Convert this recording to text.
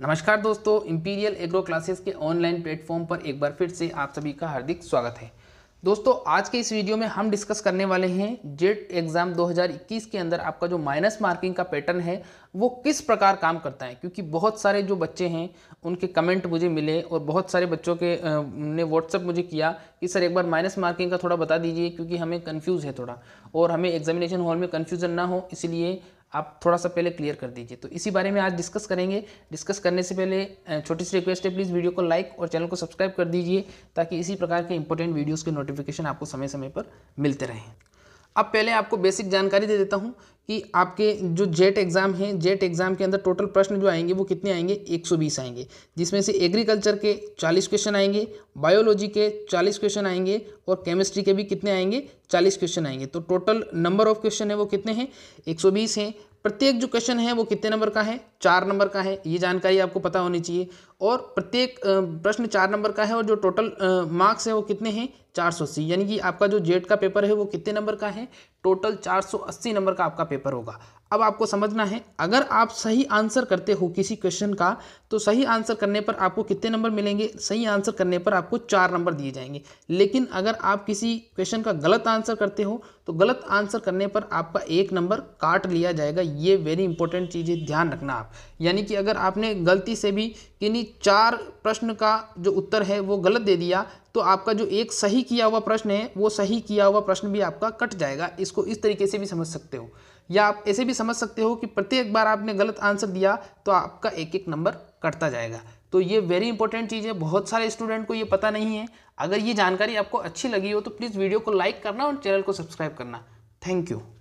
नमस्कार दोस्तों imperial agro classes के ऑनलाइन प्लेटफॉर्म पर एक बार फिर से आप सभी का हार्दिक स्वागत है दोस्तों आज के इस वीडियो में हम डिस्कस करने वाले हैं जेट एग्ज़ाम 2021 के अंदर आपका जो माइनस मार्किंग का पैटर्न है वो किस प्रकार काम करता है क्योंकि बहुत सारे जो बच्चे हैं उनके कमेंट मुझे मिले और बहुत सारे बच्चों के ने व्हाट्सअप मुझे किया कि सर एक बार माइनस मार्किंग का थोड़ा बता दीजिए क्योंकि हमें कन्फ्यूज़ है थोड़ा और हमें एग्जामिनेशन हॉल में कन्फ्यूज़न ना हो इसलिए आप थोड़ा सा पहले क्लियर कर दीजिए तो इसी बारे में आज डिस्कस करेंगे डिस्कस करने से पहले छोटी सी रिक्वेस्ट है प्लीज़ वीडियो को लाइक और चैनल को सब्सक्राइब कर दीजिए ताकि इसी प्रकार के इंपॉर्टेंट वीडियोज़ के नोटिफिकेशन आपको समय समय पर मिलते रहें अब पहले आपको बेसिक जानकारी दे देता हूँ कि आपके जो जेट एग्ज़ाम हैं जेट एग्ज़ाम के अंदर टोटल प्रश्न जो आएंगे वो कितने आएंगे 120 आएंगे जिसमें से एग्रीकल्चर के 40 क्वेश्चन आएंगे बायोलॉजी के 40 क्वेश्चन आएंगे और केमिस्ट्री के भी कितने आएंगे 40 क्वेश्चन आएंगे तो टोटल नंबर ऑफ क्वेश्चन है वो कितने हैं 120 हैं प्रत्येक जो क्वेश्चन है वो कितने नंबर का है चार नंबर का है ये जानकारी आपको पता होनी चाहिए और प्रत्येक प्रश्न चार नंबर का है और जो टोटल मार्क्स है वो कितने हैं चार सौ अस्सी यानी कि आपका जो जेट का पेपर है वो कितने नंबर का है टोटल चार सौ अस्सी नंबर का आपका पेपर होगा अब आपको समझना है अगर आप सही आंसर करते हो किसी क्वेश्चन का तो सही आंसर करने पर आपको कितने नंबर मिलेंगे सही आंसर करने पर आपको चार नंबर दिए जाएंगे लेकिन अगर आप किसी क्वेश्चन का गलत आंसर करते हो तो गलत आंसर करने पर आपका एक नंबर काट लिया जाएगा ये वेरी इंपॉर्टेंट चीज़ है ध्यान रखना आप यानी कि अगर आपने गलती से भी किन्हीं चार प्रश्न का जो उत्तर है वो गलत दे दिया तो आपका जो एक सही किया हुआ प्रश्न है वो सही किया हुआ प्रश्न भी आपका कट जाएगा इसको इस तरीके से भी समझ सकते हो या आप ऐसे भी समझ सकते हो कि प्रत्येक बार आपने गलत आंसर दिया तो आपका एक एक नंबर कटता जाएगा तो ये वेरी इंपॉर्टेंट चीज़ है बहुत सारे स्टूडेंट को ये पता नहीं है अगर ये जानकारी आपको अच्छी लगी हो तो प्लीज़ वीडियो को लाइक करना और चैनल को सब्सक्राइब करना थैंक यू